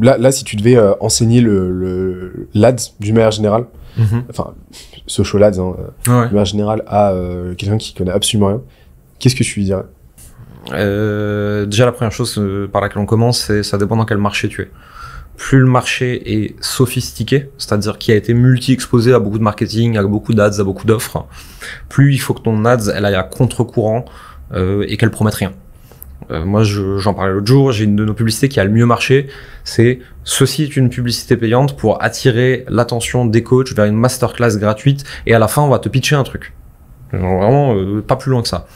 là, si tu devais euh, enseigner le, le l'ADS du manière générale, mhm. enfin, social ads hein, d'une manière à euh, quelqu'un qui connaît absolument rien, qu'est-ce que tu lui dirais euh, Déjà, la première chose par laquelle on commence, c'est ça dépend dans quel marché tu es. Plus le marché est sophistiqué, c'est-à-dire qui a été multi-exposé à beaucoup de marketing, à beaucoup d'ADS, à beaucoup d'offres, plus il faut que ton ADS elle aille à contre-courant et qu'elle promette rien. Euh, moi, j'en parlais l'autre jour, j'ai une de nos publicités qui a le mieux marché. C'est ceci est une publicité payante pour attirer l'attention des coachs vers une masterclass gratuite et à la fin, on va te pitcher un truc. vraiment, euh, pas plus loin que ça.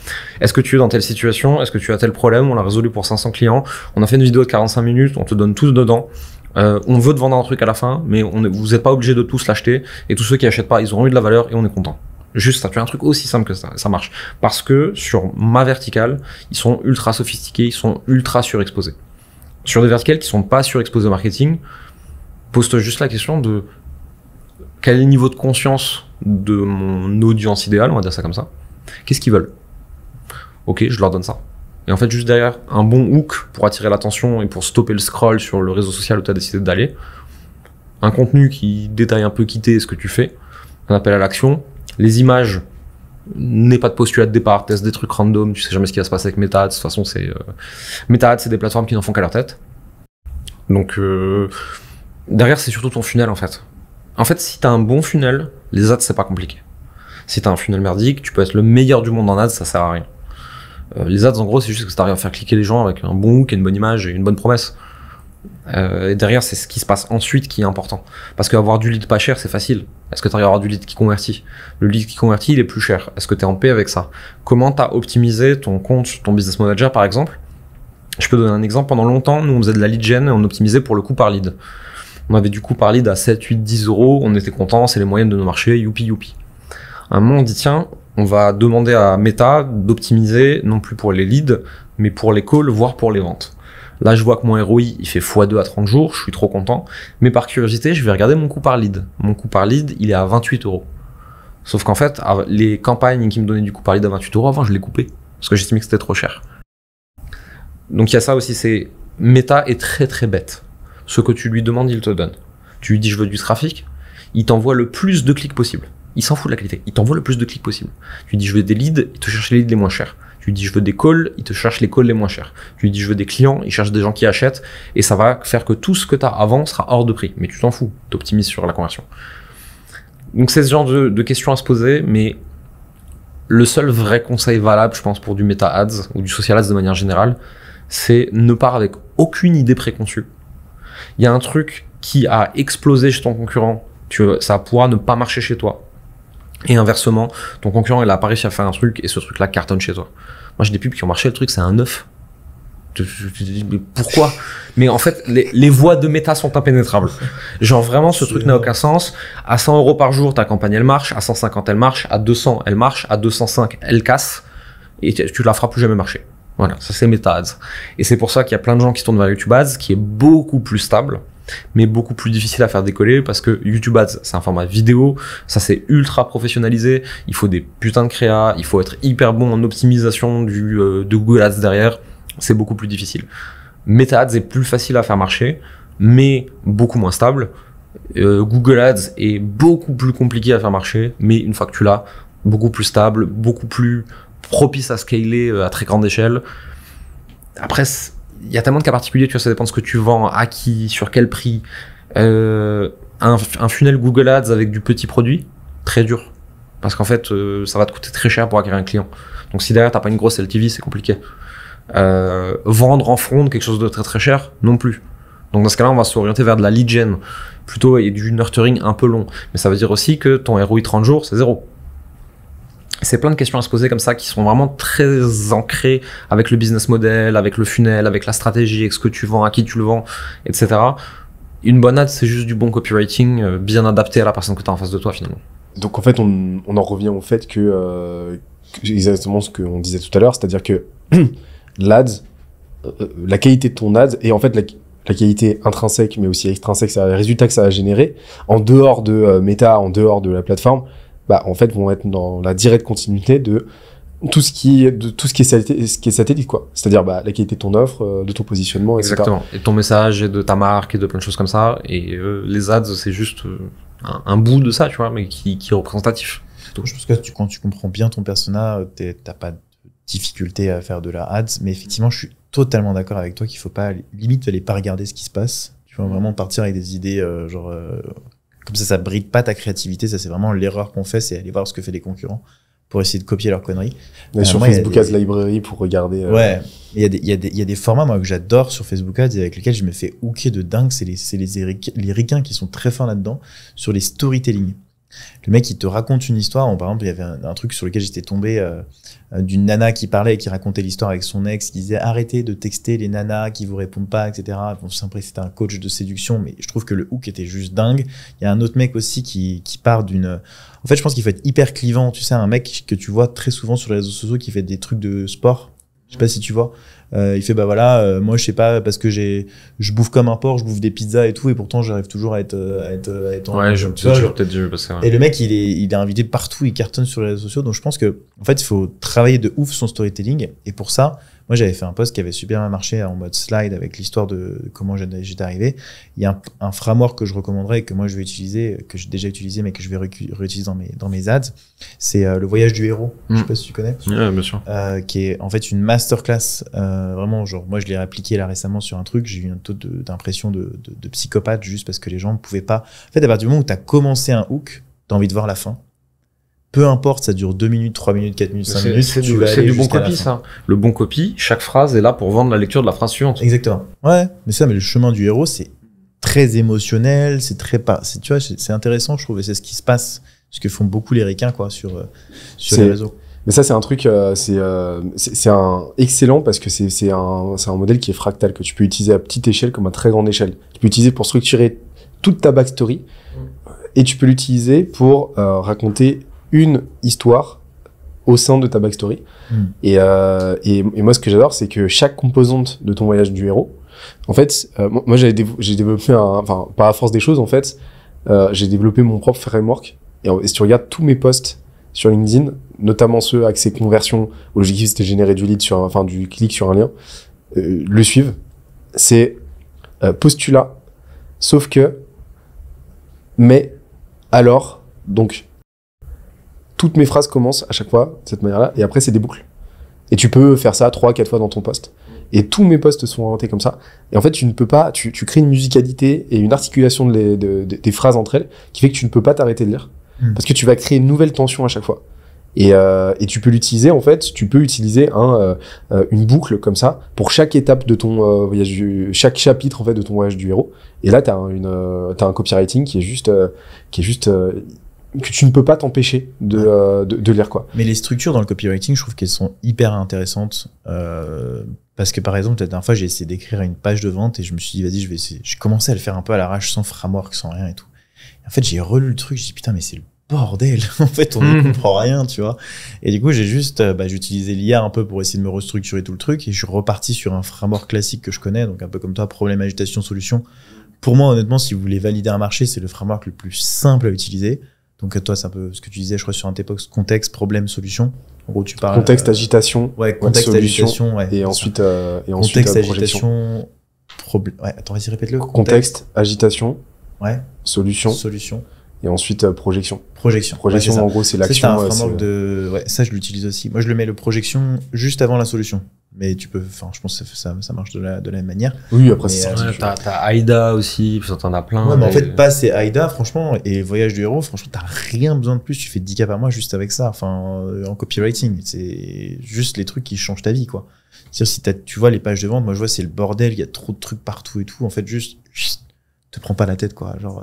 Est-ce que tu es dans telle situation Est-ce que tu as tel problème On l'a résolu pour 500 clients. On a fait une vidéo de 45 minutes, on te donne tout dedans. Euh, on veut te vendre un truc à la fin, mais on, vous n'êtes pas obligé de tous l'acheter. Et tous ceux qui achètent pas, ils auront eu de la valeur et on est content. Juste, ça as un truc aussi simple que ça, ça marche. Parce que sur ma verticale, ils sont ultra sophistiqués, ils sont ultra surexposés. Sur des verticales qui sont pas surexposées au marketing, pose-toi juste la question de quel est le niveau de conscience de mon audience idéale, on va dire ça comme ça. Qu'est-ce qu'ils veulent Ok, je leur donne ça. Et en fait, juste derrière, un bon hook pour attirer l'attention et pour stopper le scroll sur le réseau social où tu as décidé d'aller. Un contenu qui détaille un peu qui ce que tu fais. Un appel à l'action les images n'est pas de postulat de départ, test des trucs random, tu sais jamais ce qui va se passer avec MetaAds, de toute façon c'est euh, MetaAds c'est des plateformes qui n'en font qu'à leur tête. Donc euh, derrière c'est surtout ton funnel en fait. En fait si t'as un bon funnel, les ads c'est pas compliqué. Si t'as un funnel merdique, tu peux être le meilleur du monde en ads, ça sert à rien. Euh, les ads en gros c'est juste que t'arrives à faire cliquer les gens avec un bon hook et une bonne image et une bonne promesse. Euh, et derrière, c'est ce qui se passe ensuite qui est important. Parce qu'avoir du lead pas cher, c'est facile. Est-ce que tu arrives à avoir du lead qui convertit Le lead qui convertit, il est plus cher. Est-ce que tu es en paix avec ça Comment tu as optimisé ton compte, ton business manager par exemple Je peux donner un exemple. Pendant longtemps, nous, on faisait de la lead gen et on optimisait pour le coût par lead. On avait du coût par lead à 7, 8, 10 euros. On était content, c'est les moyennes de nos marchés. Youpi, youpi. un moment, on dit tiens, on va demander à Meta d'optimiser non plus pour les leads, mais pour les calls, voire pour les ventes. Là, je vois que mon ROI, il fait x2 à 30 jours, je suis trop content. Mais par curiosité, je vais regarder mon coût par lead. Mon coût par lead, il est à 28 euros. Sauf qu'en fait, les campagnes qui me donnaient du coût par lead à 28 euros, avant, je les coupé, Parce que j'estimais que c'était trop cher. Donc il y a ça aussi, c'est Meta est très très bête. Ce que tu lui demandes, il te donne. Tu lui dis je veux du trafic, il t'envoie le plus de clics possible. Il s'en fout de la qualité, il t'envoie le plus de clics possible. Tu lui dis je veux des leads, il te cherche les leads les moins chers. Tu dis je veux des calls, il te cherche les calls les moins chers. Tu dis je veux des clients, ils cherchent des gens qui achètent et ça va faire que tout ce que tu as avant sera hors de prix. Mais tu t'en fous, tu optimises sur la conversion. Donc c'est ce genre de, questions à se poser, mais le seul vrai conseil valable, je pense, pour du meta ads ou du social ads de manière générale, c'est ne part avec aucune idée préconçue. Il y a un truc qui a explosé chez ton concurrent, tu, ça pourra ne pas marcher chez toi. Et inversement, ton concurrent, il a à faire un truc, et ce truc-là cartonne chez toi. Moi, j'ai des pubs qui ont marché, le truc, c'est un mais Pourquoi Mais en fait, les, voies de méta sont impénétrables. Genre vraiment, ce truc n'a aucun sens. À 100 euros par jour, ta campagne, elle marche. À 150, elle marche. À 200, elle marche. À 205, elle casse. Et tu la feras plus jamais marcher. Voilà, ça c'est Meta Ads. Et c'est pour ça qu'il y a plein de gens qui tournent vers YouTube Ads, qui est beaucoup plus stable mais beaucoup plus difficile à faire décoller parce que YouTube Ads, c'est un format vidéo, ça c'est ultra professionnalisé, il faut des putains de créa, il faut être hyper bon en optimisation du, euh, de Google Ads derrière, c'est beaucoup plus difficile. Meta Ads est plus facile à faire marcher, mais beaucoup moins stable. Euh, Google Ads est beaucoup plus compliqué à faire marcher, mais une fois que tu l'as, beaucoup plus stable, beaucoup plus propice à scaler euh, à très grande échelle. Après, il y a tellement de cas particuliers, tu vois, ça dépend ce que tu vends, à qui, sur quel prix. Euh, un, funnel Google Ads avec du petit produit, très dur. Parce qu'en fait, euh, ça va te coûter très cher pour acquérir un client. Donc si derrière, t'as pas une grosse LTV, c'est compliqué. Euh, vendre en front quelque chose de très très cher, non plus. Donc dans ce cas-là, on va s'orienter vers de la lead gen, plutôt et du nurturing un peu long. Mais ça veut dire aussi que ton ROI 30 jours, c'est zéro c'est plein de questions à se poser comme ça qui sont vraiment très ancrées avec le business model, avec le funnel, avec la stratégie, avec ce que tu vends, à qui tu le vends, etc. Une bonne ad, c'est juste du bon copywriting euh, bien adapté à la personne que tu as en face de toi finalement. Donc en fait, on, on en revient au fait que, euh, exactement ce qu'on disait tout à l'heure, c'est-à-dire que l'ad, euh, la qualité de ton ad et en fait la, qualité intrinsèque mais aussi extrinsèque, c'est les résultats que ça a généré en dehors de méta Meta, en dehors de la plateforme, bah, en fait, vont être dans la directe continuité de tout ce qui est, de tout ce qui est, satellite, ce qui est satellite quoi. C'est-à-dire bah, la qualité de ton offre, euh, de ton positionnement, etc. Exactement. Et ton message et de ta marque et de plein de choses comme ça. Et euh, les ads, c'est juste euh, un, bout de ça, tu vois, mais qui, est représentatif. donc Je pense que tu, quand tu comprends bien ton persona, t'as pas de difficulté à faire de la ads. Mais effectivement, je suis totalement d'accord avec toi qu'il faut pas limite aller pas regarder ce qui se passe. Tu vois, vraiment partir avec des idées genre comme ça, ça bride pas ta créativité. Ça, c'est vraiment l'erreur qu'on fait, c'est aller voir ce que fait les concurrents pour essayer de copier leurs conneries. mais euh, sur Facebook Ads Library pour regarder. Euh, ouais. Il y, a des, il, y a des, formats moi, que j'adore sur Facebook Ads et avec lesquels je me fais hooker de dingue. C'est les, les, les, ricains qui sont très fins là-dedans sur les storytelling. Le mec, il te raconte une histoire. par exemple, il y avait un, truc sur lequel j'étais tombé euh, euh, d'une nana qui parlait et qui racontait l'histoire avec son ex, qui disait arrêtez de texter les nanas qui vous répondent pas, etc. Bon, après, c'était un coach de séduction, mais je trouve que le hook était juste dingue. Il y a un autre mec aussi qui, qui part d'une. En fait, je pense qu'il faut être hyper clivant. Tu sais, un mec que tu vois très souvent sur les réseaux sociaux qui fait des trucs de sport je sais pas si tu vois. Euh, il fait bah voilà, euh, moi je sais pas parce que j'ai, je bouffe comme un porc, je bouffe des pizzas et tout, et pourtant j'arrive toujours à être, euh, à être, à être en. Ouais, je peut-être Et le mec, il est, il est invité partout, il cartonne sur les réseaux sociaux, donc je pense que en fait, il faut travailler de ouf son storytelling, et pour ça, moi, j'avais fait un post qui avait super bien marché en mode slide avec l'histoire de comment j'étais arrivé. Il y a un, framework que je recommanderais, que moi je vais utiliser, que j'ai déjà utilisé, mais que je vais réutiliser dans mes, dans mes ads. C'est euh, le voyage du héros. Je sais mm. pas si tu connais. Yeah, bien sûr. Euh, qui est en fait une masterclass. Euh, vraiment, genre, moi je l'ai appliqué là récemment sur un truc. J'ai eu un taux d'impression de, psychopathe juste parce que les gens ne pouvaient pas. En fait, à partir du moment où tu as commencé un hook, tu as envie de voir la fin peu importe, ça dure 2 minutes, 3 minutes, 4 minutes, 5 minutes. C'est du, bon copie, ça. Le bon copy, chaque phrase est là pour vendre la lecture de la phrase suivante. Exactement. Ouais, mais ça, mais le chemin du héros, c'est très émotionnel, c'est très pas. Tu vois, c'est intéressant, je trouve, et c'est ce qui se passe, ce que font beaucoup les requins, quoi, sur, euh, sur les réseaux. Mais ça, c'est un truc, euh, euh, c'est, c'est un excellent parce que c'est un, un modèle qui est fractal, que tu peux utiliser à petite échelle comme à très grande échelle. Tu peux l'utiliser pour structurer toute ta backstory mm. et tu peux l'utiliser pour raconter une histoire au sein de ta backstory. Hmm. Et, euh, et, moi, ce que j'adore, c'est que chaque composante de ton voyage du héros, en fait, euh, moi, j'ai dévo développé, enfin, par la force des choses, en fait, euh, j'ai développé mon propre framework. Et, si tu regardes tous mes posts sur LinkedIn, notamment ceux axés conversion, où l'objectif c'était générer du lead sur, enfin, du clic sur un lien, euh, le suivent, c'est postulat, sauf que, mais, alors, donc, toutes mes phrases commencent à chaque fois de cette manière-là, et après, c'est des boucles. Et tu peux faire ça trois, quatre fois dans ton poste. Et tous mes postes sont orientés comme ça. Et en fait, tu ne peux pas, tu, crées une musicalité et une articulation de des phrases entre elles qui fait que tu ne peux pas t'arrêter de lire. Hmm. Parce que tu vas créer une nouvelle tension à chaque fois. Et, euh, tu peux l'utiliser en fait, tu peux utiliser un, euh, euh, une boucle comme ça pour chaque étape de ton voyage, du, chaque chapitre en fait de ton voyage du héros. Et là, t'as une, as un copywriting qui est juste, qui est juste que tu ne peux pas t'empêcher euh, de, de, lire quoi. Mais les structures dans le copywriting, je trouve qu'elles sont hyper intéressantes euh, parce que par exemple la dernière fois j'ai essayé d'écrire une page de vente et je me suis dit vas-y je vais essayer. J'ai commencé à le faire un peu à l'arrache sans framework, sans rien et tout. en fait j'ai relu le truc, j'ai dit putain mais c'est le bordel. en fait on ne hmm. comprend rien tu vois. Et du coup j'ai juste euh, bah, utilisé l'IA un peu pour essayer de me restructurer tout le truc et je suis reparti sur un framework classique que je connais donc un peu comme toi problème agitation solution. Pour moi honnêtement si vous voulez valider un marché c'est le framework le plus simple à utiliser donc toi, c'est un peu ce que tu disais, je crois, sur un époque contexte, problème, solution. En gros, tu parles. Contexte, euh, agitation. Ouais, contexte, solution, agitation. Ouais, et, ensuite, euh, et ensuite. contexte, euh, agitation. Problème. Ouais, attends, vas-y, répète-le. contexte, agitation. Ouais. Solution. Solution et ensuite euh, projection. Projection. Projection, en gros, c'est l'action. Euh, de. ça, je l'utilise aussi. Moi, je le mets le projection juste avant la solution. Mais tu peux. Enfin, je pense que ça, ça marche de la, de la même manière. Oui, après, c'est ça. t'as AIDA aussi, puis t'en as plein. Ouais, mais en fait, pas. C'est AIDA, franchement, et Voyage du héros, franchement, t'as rien besoin de plus. Tu fais 10K par mois juste avec ça. Enfin, euh, en copywriting. C'est juste les trucs qui changent ta vie, quoi. C'est-à-dire, si as, tu vois les pages de vente, moi, je vois, c'est le bordel, il y a trop de trucs partout et tout. En fait, juste, te prends pas la tête, quoi. Genre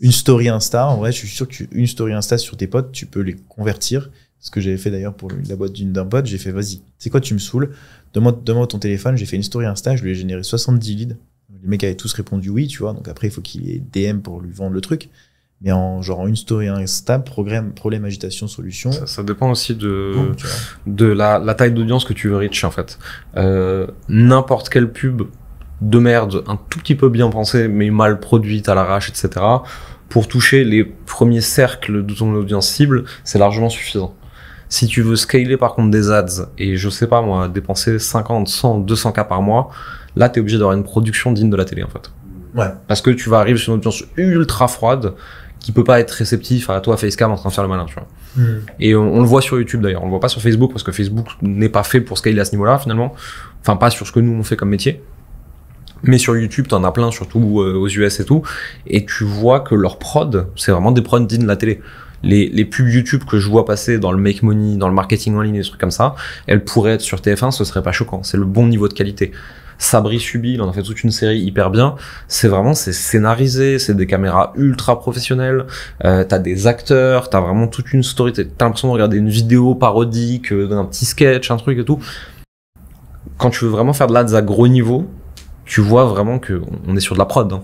une story Insta. En vrai, je suis sûr qu'une story Insta sur tes potes, tu peux les convertir. Ce que j'avais fait d'ailleurs pour la boîte d'une d'un pote, j'ai fait vas-y, c'est quoi, tu me saoules demande, demande ton téléphone. J'ai fait une story Insta, je lui ai généré 70 leads. Les mecs avaient tous répondu oui, tu vois. Donc après, il faut qu'il ait DM pour lui vendre le truc. Mais en genre une story Insta, programme, problème, agitation, solution. Ça, dépend aussi de, de la, taille d'audience que tu veux reach en fait. Euh, n'importe quelle pub de merde, un tout petit peu bien pensée, mais mal produite à l'arrache, etc., pour toucher les premiers cercles de ton audience cible, c'est largement suffisant. Si tu veux scaler par contre des ads, et je sais pas moi, dépenser 50, 100, 200 k par mois, là t'es obligé d'avoir une production digne de la télé en fait. Ouais. Parce que tu vas arriver sur une audience ultra froide qui peut pas être réceptif à toi facecam en train de faire le malin, tu vois. Hmm. Et on, on, le voit sur YouTube d'ailleurs, on le voit pas sur Facebook parce que Facebook n'est pas fait pour scaler à ce niveau-là finalement. Enfin, pas sur ce que nous on fait comme métier. Mais sur YouTube, t'en as plein, surtout euh, aux US et tout. Et tu vois que leurs prod, c'est vraiment des prods dignes de la télé. Les, les, pubs YouTube que je vois passer dans le make money, dans le marketing en ligne, des trucs comme ça, elles pourraient être sur TF1, ce serait pas choquant. C'est le bon niveau de qualité. Sabri Subi, il en a fait toute une série hyper bien. C'est vraiment, c'est scénarisé, c'est des caméras ultra professionnelles. Euh, t'as des acteurs, t'as vraiment toute une story. T'as l'impression de regarder une vidéo parodique, euh, un petit sketch, un truc et tout. Quand tu veux vraiment faire de l'ads à gros niveau, tu vois vraiment qu'on est sur de la prod. Hein.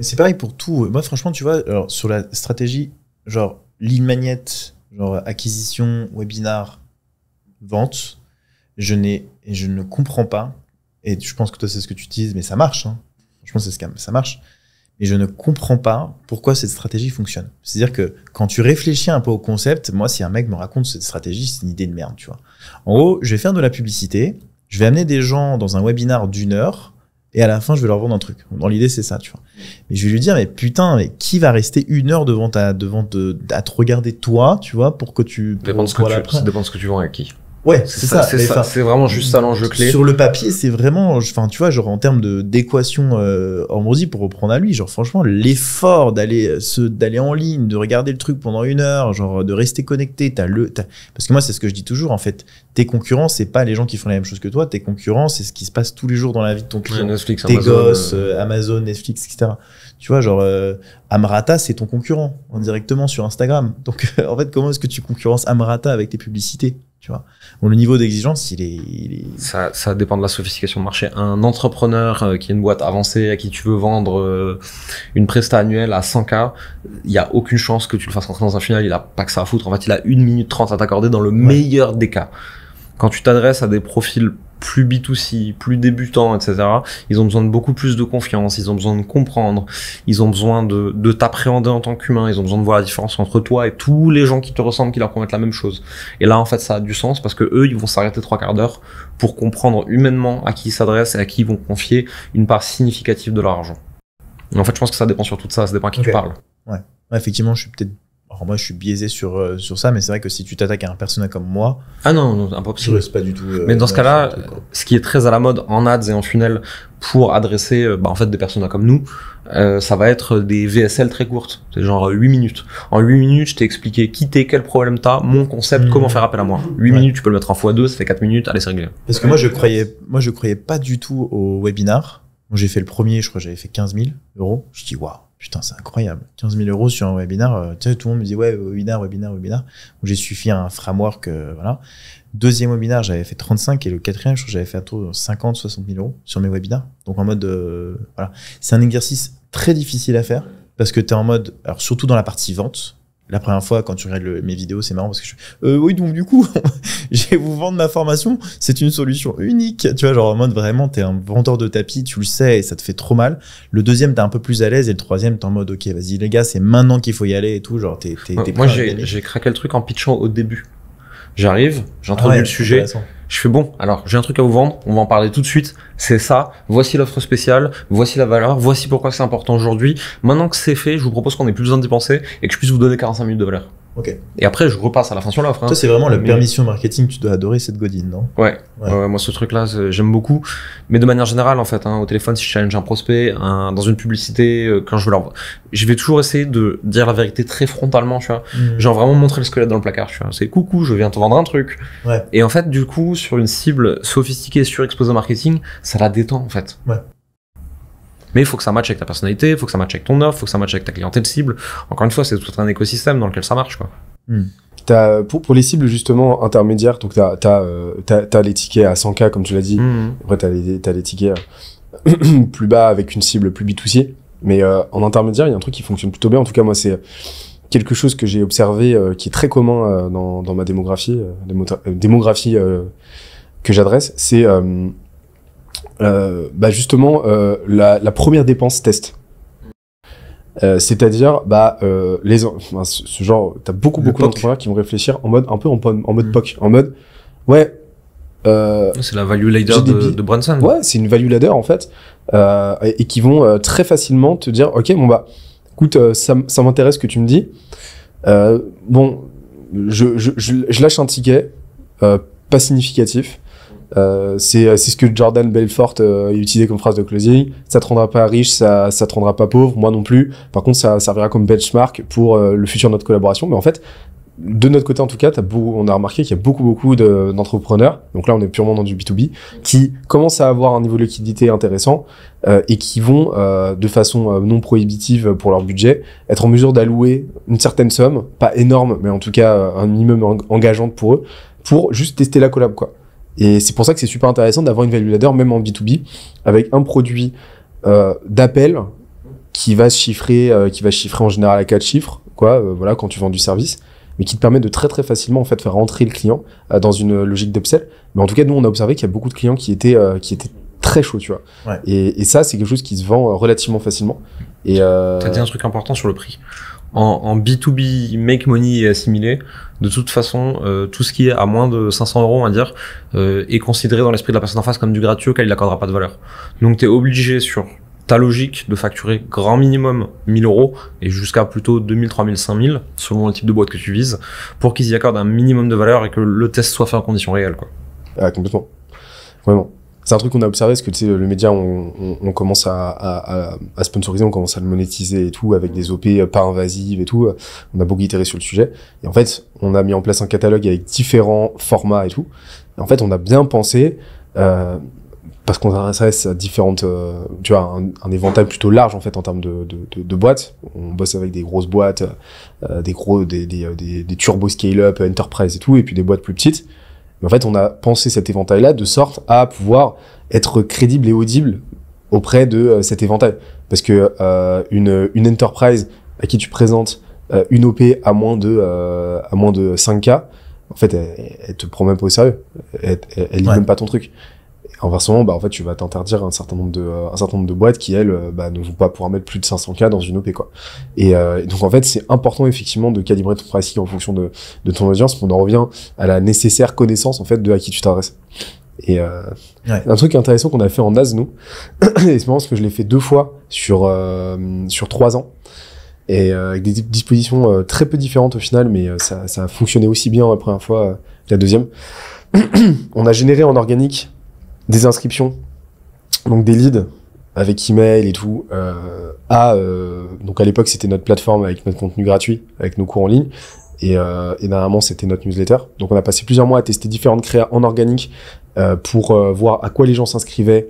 C'est pareil pour tout. Moi, franchement, tu vois, alors, sur la stratégie, genre ligne genre acquisition, webinar, vente, je, n'ai, je ne comprends pas. Et je pense que toi, c'est ce que tu utilises, mais ça marche. Je hein. pense c'est ce que ça marche. Mais je ne comprends pas pourquoi cette stratégie fonctionne. C'est-à-dire que quand tu réfléchis un peu au concept, moi, si un mec me raconte cette stratégie, c'est une idée de merde, tu vois. En haut, je vais faire de la publicité, je vais amener des gens dans un webinar d'une heure et à la fin je vais leur vendre un truc. Dans l'idée c'est ça, tu vois. Mais je vais lui dire mais putain, mais qui va rester une heure devant ta devant à te regarder toi, tu vois, pour que tu. Dépend de ce que tu, dépend de ce que tu vends à qui. Ouais, c'est ça. ça c'est vraiment juste ça l'enjeu clé. Sur le papier, c'est vraiment, enfin, tu vois, genre en termes de d'équation euh, pour reprendre à lui, genre franchement, l'effort d'aller euh, se d'aller en ligne, de regarder le truc pendant une heure, genre de rester connecté, t'as le, parce que moi c'est ce que je dis toujours en fait, tes concurrents c'est pas les gens qui font la même chose que toi, tes concurrents c'est ce qui se passe tous les jours dans la vie de ton client, Netflix, tes Amazon, euh. gosses, euh, Amazon, Netflix, etc. Tu vois, genre Amrata c'est ton concurrent en directement sur Instagram. Donc en fait, comment est-ce que tu concurrences Amrata avec tes publicités vois. le niveau d'exigence, il est. Ça, dépend de la sophistication de marché. Un entrepreneur euh, qui a une boîte avancée, à qui tu veux vendre euh, une presta annuelle à 100K, il n'y a aucune chance que tu le fasses rentrer dans un final. Il a pas que ça à foutre. En fait, il a une minute 30 à t'accorder dans le meilleur des cas. Quand tu t'adresses à des profils plus B2C, plus débutants, etc. Ils ont besoin de beaucoup plus de confiance, ils ont besoin de comprendre, ils ont besoin de, de t'appréhender en tant qu'humain, ils ont besoin de voir la différence entre toi et tous les gens qui te ressemblent, qui leur promettent la même chose. Et là, en fait, ça a du sens parce que eux, ils vont s'arrêter trois quarts d'heure pour comprendre humainement à qui ils s'adressent et à qui ils vont confier une part significative de leur argent. en fait, je pense que ça dépend sur tout ça, ça dépend à qui tu parles. ouais effectivement, je suis peut-être alors moi, je suis biaisé sur, euh, sur ça, mais c'est vrai que si tu t'attaques à un personnage comme moi, ah non, non pas du tout. Euh, mais dans ce cas-là, ce qui est très à la mode en ads et en funnel pour adresser euh, bah, en fait des personnes comme nous, ça va être des VSL très courtes, c'est genre 8 minutes. En 8 minutes, je t'ai expliqué qui t'es, quel problème t'as, mon concept, hmm. comment faire appel à moi. 8 minutes, tu peux le mettre en x2, ça fait 4 minutes, allez, c'est réglé. Parce que moi, je croyais, moi, je croyais pas du tout au webinar. J'ai fait le premier, je crois que j'avais fait 15 000 euros. Je dis, waouh, Putain, c'est incroyable. 15 000 euros sur un webinar. Euh, tu sais, tout le monde me dit, ouais, webinar, webinar, webinar. j'ai suffi un framework, euh, voilà. Deuxième webinar, j'avais fait 35 et le quatrième, je crois que j'avais fait à taux 50, 60 000 euros sur mes webinars. Donc, en mode, euh, voilà. C'est un exercice très difficile à faire parce que tu es en mode, alors surtout dans la partie vente, la première fois, quand tu regardes mes vidéos, c'est marrant parce que je euh, oui, donc du coup, je vais vous vendre ma formation. C'est une solution unique. Tu vois, genre en mode vraiment, t'es un vendeur de tapis, tu le sais et ça te fait trop mal. Le deuxième, t'es un peu plus à l'aise et le troisième, t'es en mode, ok, vas-y les gars, c'est maintenant qu'il faut y aller et tout. Genre, t'es, Moi, j'ai, craqué le truc en pitchant au début. J'arrive, j'introduis ah le sujet. Je fais bon, alors j'ai un truc à vous vendre, on va en parler tout de suite. C'est ça. Voici l'offre spéciale, voici la valeur, voici pourquoi c'est important aujourd'hui. Maintenant que c'est fait, je vous propose qu'on n'ait plus besoin d'y penser et que je puisse vous donner 45 minutes de valeur. OK. Et après, je repasse à la fonction. sur l'offre. Hein. c'est vraiment la permission marketing. Tu dois adorer cette godine, non ouais. Ouais. Moi, ce truc-là, j'aime beaucoup. Mais de manière générale, en fait, hein, au téléphone, si je challenge un prospect, dans une publicité, euh, quand je veux leur. Je vais toujours essayer de dire la vérité très frontalement, tu vois. Mmh. Genre vraiment montrer le squelette dans le placard, tu vois. C'est coucou, je viens te vendre un truc. Ouais. Et en fait, du coup, sur une cible sophistiquée, surexposée au marketing, ça la détend, en fait. Ouais. Mais il faut que ça matche avec ta personnalité, il faut que ça matche avec ton offre, il faut que ça matche avec ta clientèle cible. Encore une fois, c'est tout un écosystème dans lequel ça marche. Quoi. Hmm. pour, les cibles justement intermédiaires, donc tu as, euh, les tickets à 100K comme tu l'as dit, hmm. après tu les, as les tickets euh, plus bas avec une cible plus b mais euh, en intermédiaire il y a un truc qui fonctionne plutôt bien, en tout cas moi c'est quelque chose que j'ai observé qui est très commun dans, dans, ma démographie, démographie que j'adresse, c'est euh, bah justement euh, la, première dépense test. Euh, c'est-à-dire bah les enfin, ce, ce genre t'as beaucoup beaucoup d'entrepreneurs qui vont réfléchir en mode un peu en, en mode mm. POC en mode ouais c'est la value ladder de, de, Branson ouais c'est une value ladder en fait et, qui vont très facilement te dire ok bon bah écoute ça, ça m'intéresse ce que tu me dis bon je, je, je, je lâche un ticket pas significatif euh, euh, c'est ce que Jordan Belfort euh, utilisait comme phrase de closing. Ça te rendra pas riche, ça ça te rendra pas pauvre, moi non plus. Par contre, ça servira comme benchmark pour euh, le futur de notre collaboration. Mais en fait, de notre côté en tout cas, as beau, on a remarqué qu'il y a beaucoup beaucoup d'entrepreneurs, donc là on est purement dans du B2B, qui commencent à avoir un niveau de liquidité intéressant et qui vont de façon non prohibitive pour leur budget être en mesure d'allouer une certaine somme, pas énorme mais en tout cas un minimum engageante pour eux, pour juste tester la collab quoi. Et c'est pour ça que c'est super intéressant d'avoir une value ladder, même en B2B, avec un produit euh, d'appel qui va se chiffrer, euh, qui va chiffrer en général à quatre chiffres, quoi, euh, voilà, quand tu vends du service, mais qui te permet de très très facilement en fait faire rentrer le client euh, dans une logique d'upsell. Mais en tout cas, nous on a observé qu'il y a beaucoup de clients qui étaient qui étaient très chauds, tu vois. Et, et, ça, c'est quelque chose qui se vend relativement facilement. Et as dit un truc important sur le prix. En, en B2B, make money et assimilé, de toute façon, euh, tout ce qui est à moins de 500 euros, on va dire, euh, est considéré dans l'esprit de la personne en face comme du gratuit auquel il n'accordera pas de valeur. Donc tu es obligé sur ta logique de facturer grand minimum 1000 euros et jusqu'à plutôt 2000, 3000, 5000 selon le type de boîte que tu vises pour qu'ils y accordent un minimum de valeur et que le test soit fait en conditions réelles. Quoi. Ah, complètement. Vraiment c'est un truc qu'on a observé, parce que tu sais, le média, on, on, commence à, à, à, sponsoriser, on commence à le monétiser et tout, avec des OP euh, pas invasives et tout. Euh, on a beaucoup itéré sur le sujet. Et en fait, on a mis en place un catalogue avec différents formats et tout. Et en fait, on a bien pensé, euh, parce qu'on s'adresse à différentes, euh, tu vois, un, un, éventail plutôt large en fait en termes de, de, de, boîtes. On bosse avec des grosses boîtes, des gros, des, des, des, des turbo scale-up, enterprise et tout, et puis des boîtes plus petites en fait, on a pensé cet éventail-là de sorte à pouvoir être crédible et audible auprès de euh, cet éventail. Parce que euh, une, une enterprise à qui tu présentes euh, une OP à moins de, à moins de 5K, en fait, elle, te prend même pas au sérieux. Elle, elle, lit même pas ton truc. Inversement, bah, en fait, tu vas t'interdire un certain nombre de, euh, un certain nombre de boîtes qui, elles, euh, bah, ne vont pas pouvoir mettre plus de 500K dans une OP, quoi. Euh, et donc, en fait, c'est important, effectivement, de calibrer ton pratique en fonction de, de ton audience. On en revient à la nécessaire connaissance, en fait, de à qui tu t'adresses. Et un truc intéressant qu'on a fait en as nous, et c'est marrant que je l'ai fait deux fois sur, sur trois ans, et avec des dispositions très peu différentes au final, mais ça, ça a fonctionné aussi bien la première fois que la deuxième. on a généré en organique des inscriptions, donc des leads avec email et tout, euh, à euh, donc à l'époque c'était notre plateforme avec notre contenu gratuit, avec nos cours en ligne. Et, euh, c'était notre newsletter. Donc, on a passé plusieurs mois à tester différentes créas en organique euh, pour voir à quoi les gens s'inscrivaient,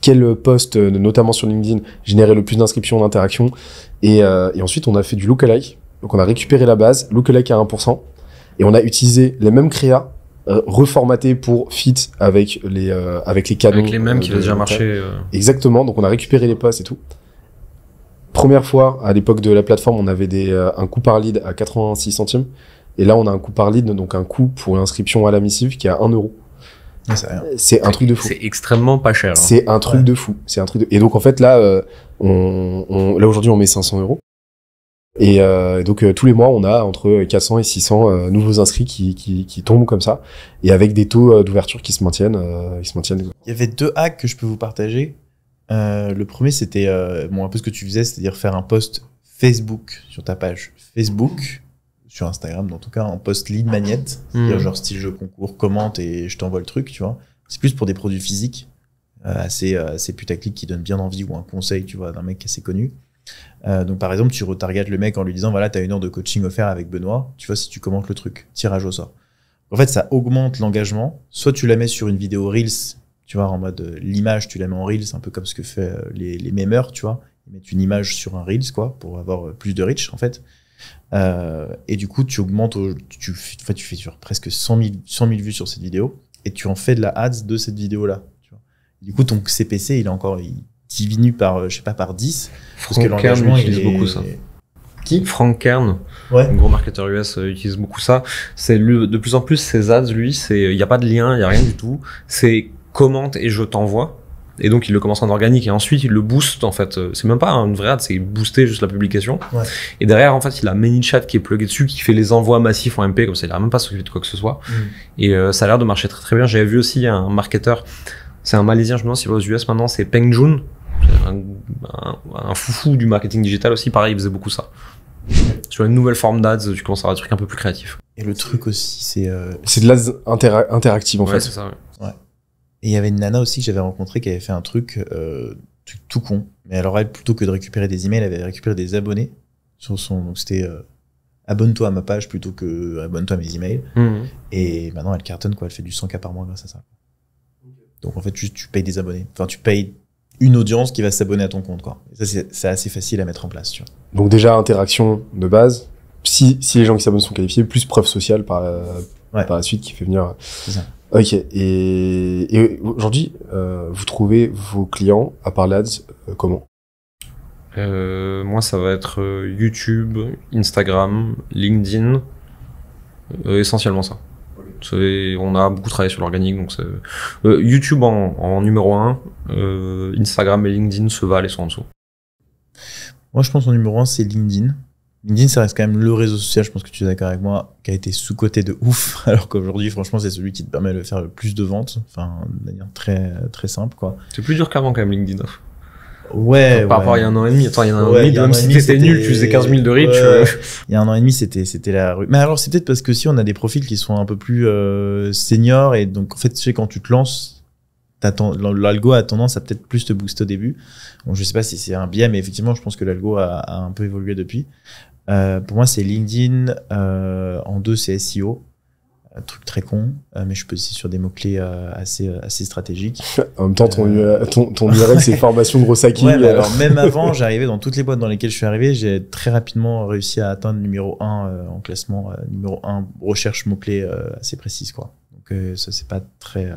quel poste notamment sur LinkedIn, générait le plus d'inscriptions, d'interaction Et, et ensuite, on a fait du lookalike. Donc, on a récupéré la base, lookalike à 1%, et on a utilisé les mêmes créas euh, reformaté pour fit avec les, euh, avec les canons. les mêmes qui euh, avaient déjà marché. Exactement, donc on a récupéré les passes et tout. Première fois, à l'époque de la plateforme, on avait des, un coup par lead à 86 centimes. Et là, on a un coup par lead, donc un coup pour l'inscription à la missive qui est à 1 euro. Ah, c'est un truc de fou. C'est extrêmement pas cher. Hein. C'est un truc de fou. C'est un truc de... Et donc en fait là, on, on, là aujourd'hui on met 500 euros. Euh, et, donc euh, tous les mois, on a entre 400 et 600 euh, nouveaux inscrits qui, tombent comme ça, et avec des taux d'ouverture qui se maintiennent. ils se maintiennent. Il y avait deux hacks que je peux vous partager. le premier, c'était bon, un peu ce que tu faisais, c'est-à-dire faire un post Facebook sur ta page Facebook, sur Instagram, dans tout cas, un post lead magnet, hmm. genre style je concours, commente et je t'envoie le truc, tu vois. C'est plus pour des produits physiques, assez, assez putaclic qui donnent bien envie, ou un conseil, tu vois, d'un mec assez connu. Euh, donc par exemple, tu retargetes le mec en lui disant voilà, tu as une heure de coaching offert avec Benoît, tu vois si tu commentes le truc, tirage au sort. En fait, ça augmente l'engagement. Soit tu la mets sur une vidéo Reels, tu vois, en mode euh, l'image, tu la mets en Reels, un peu comme ce que fait euh, les, les tu vois. Ils mettent une image sur un Reels, quoi, pour avoir plus de reach, en fait. et du coup, tu augmentes, tu, tu fais sur presque 100 000, 100 000 vues sur cette vidéo et tu en fais de la ads de cette vidéo-là. Du coup, ton CPC, il est encore, diminue par, euh, je sais pas, par 10. Franck Kern utilise beaucoup ça. Qui Frank Kern, un gros marketeur US, euh, utilise beaucoup ça. C'est de plus en plus ses ads, lui, c'est euh, il n'y a pas de lien, il n'y a rien du tout. C'est commente et je t'envoie. Et donc, il le commence en organique et ensuite il le booste en fait. C'est même pas une vraie ad, c'est booster juste la publication. Et derrière, en fait, il a ManyChat qui est plugé dessus, qui fait les envois massifs en MP, comme ça, il a même pas s'occuper de quoi que ce soit. Mm. Et ça a l'air de marcher très très bien. J'avais vu aussi un marketeur, c'est un Malaisien, je me demande s'il va aux US maintenant, c'est Peng un, un, foufou du marketing digital aussi, pareil, il faisait beaucoup ça. Sur une nouvelle forme d'ads, tu commences à avoir des trucs un peu plus créatif Et le truc aussi, c'est. Euh, c'est de l'ads interactive en ouais, fait. c'est ça, ouais. Et il y avait une nana aussi que j'avais rencontrée qui avait fait un euh, truc, tout con. Mais alors, elle, plutôt que de récupérer des emails, elle avait récupéré des abonnés sur son. Donc, c'était. Euh, abonne-toi à ma page plutôt que abonne-toi à mes emails. Mmh. Et maintenant, elle cartonne, quoi. Elle fait du 100K par mois grâce à ça. Donc, en fait, tu payes des abonnés. Enfin, tu payes une audience qui va s'abonner à ton compte. Quoi. ça, c'est assez facile à mettre en place. Donc déjà, interaction de base. Si, les gens qui s'abonnent sont qualifiés, plus preuve sociale par, euh, par la suite qui fait venir. Euh. C'est ça. Ok. Et, aujourd'hui, euh, vous trouvez vos clients à part l'ADS comment Moi, ça va être YouTube, Instagram, LinkedIn, essentiellement ça. On a beaucoup travaillé sur l'organique, donc euh, YouTube en, numéro un euh, Instagram et LinkedIn se valent et sont en dessous. Moi, je pense en numéro 1, c'est LinkedIn. LinkedIn, ça reste quand même le réseau social, je pense que tu es d'accord avec moi, qui a été sous-coté de ouf, alors qu'aujourd'hui, franchement, c'est celui qui te permet de faire le plus de ventes, enfin, de manière très, très simple, quoi. C'est plus dur qu'avant, quand même, LinkedIn. Ouais. Par rapport à il y a un an et demi. Attends, il y a un an et demi, même si t'étais nul, tu faisais 15 000 de reach. Il y a un an et demi, c'était, c'était la rue. Mais alors, c'est peut-être parce que si on a des profils qui sont un peu plus euh, seniors, et donc, en fait, tu sais, quand tu te lances, l'algo a tendance à peut-être plus te booster au début. Bon, je sais pas si c'est un biais, mais effectivement, je pense que l'algo a, un peu évolué depuis. Euh, pour moi, c'est LinkedIn, euh, en deux, c'est SEO un truc très con, euh, mais je peux aussi sur des mots-clés euh, assez, euh, assez stratégiques. en même temps, ton, euh... ton, ton c'est formation gros bah alors, même avant, j'arrivais dans toutes les boîtes dans lesquelles je suis arrivé, j'ai très rapidement réussi à atteindre numéro 1 en classement, numéro 1 recherche mots-clés assez précise. Quoi. Donc ça, c'est pas très